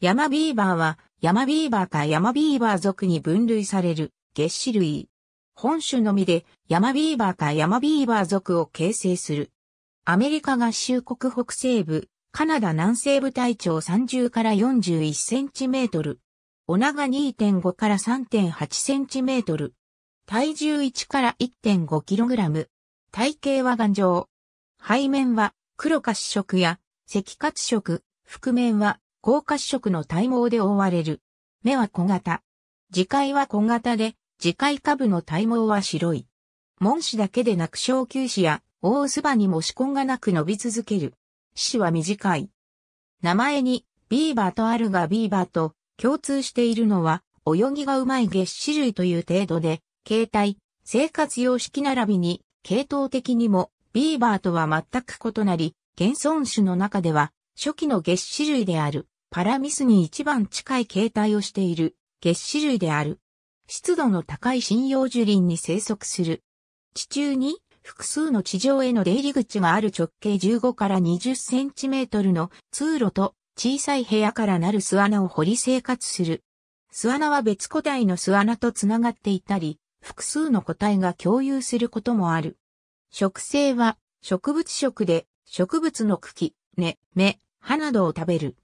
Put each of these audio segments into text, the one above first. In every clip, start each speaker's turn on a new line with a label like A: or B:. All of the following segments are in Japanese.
A: ヤマビーバーは、ヤマビーバーかヤマビーバー属に分類される、月種類。本種のみで、ヤマビーバーかヤマビーバー属を形成する。アメリカ合衆国北西部、カナダ南西部体長30から41センチメートル。お長2.5から3.8センチメートル。体重1から1.5キログラム。体型は頑丈。背面は黒褐色や赤褐色、覆面は高褐色の体毛で覆われる。目は小型。耳介は小型で、耳介下部の体毛は白い。門歯だけでなく小球歯や大薄ばにも歯根がなく伸び続ける。歯は短い。名前にビーバーとあるがビーバーと共通しているのは泳ぎがうまい月歯類という程度で、形態、生活様式並びに系統的にもビーバーとは全く異なり、現存種の中では初期の月歯類である。パラミスに一番近い形態をしている月種類である。湿度の高い針葉樹林に生息する。地中に複数の地上への出入り口がある直径15から20センチメートルの通路と小さい部屋からなる巣穴を掘り生活する。巣穴は別個体の巣穴とつながっていたり、複数の個体が共有することもある。植生は植物食で植物の茎、根、芽、葉などを食べる。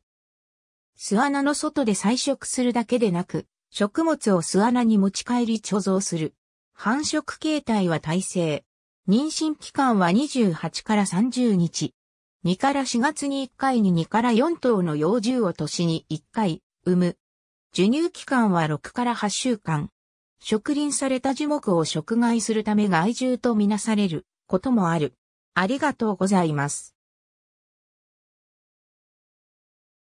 A: 巣穴の外で採食するだけでなく、食物を巣穴に持ち帰り貯蔵する。繁殖形態は耐性。妊娠期間は28から30日。2から4月に1回に2から4頭の幼獣を年に1回産む。授乳期間は6から8週間。植林された樹木を食害するため害獣とみなされることもある。ありがとうございます。